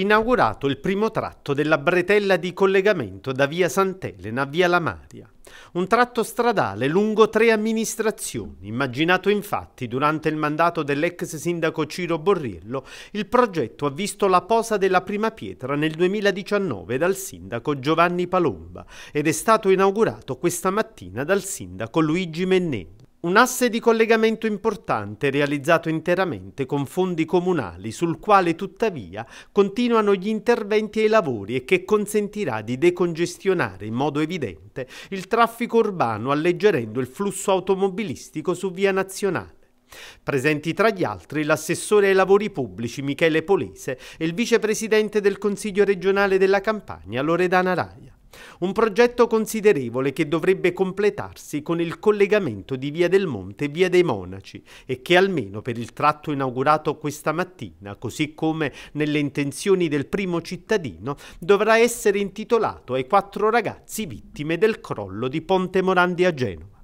inaugurato il primo tratto della bretella di collegamento da via Sant'Elena a via Lamaria. Un tratto stradale lungo tre amministrazioni, immaginato infatti durante il mandato dell'ex sindaco Ciro Borriello, il progetto ha visto la posa della prima pietra nel 2019 dal sindaco Giovanni Palomba ed è stato inaugurato questa mattina dal sindaco Luigi Menneo. Un asse di collegamento importante realizzato interamente con fondi comunali sul quale tuttavia continuano gli interventi e i lavori e che consentirà di decongestionare in modo evidente il traffico urbano alleggerendo il flusso automobilistico su via nazionale. Presenti tra gli altri l'assessore ai lavori pubblici Michele Polese e il vicepresidente del Consiglio regionale della Campania Loredana Rai. Un progetto considerevole che dovrebbe completarsi con il collegamento di Via del Monte e Via dei Monaci e che almeno per il tratto inaugurato questa mattina, così come nelle intenzioni del primo cittadino, dovrà essere intitolato ai quattro ragazzi vittime del crollo di Ponte Morandi a Genova.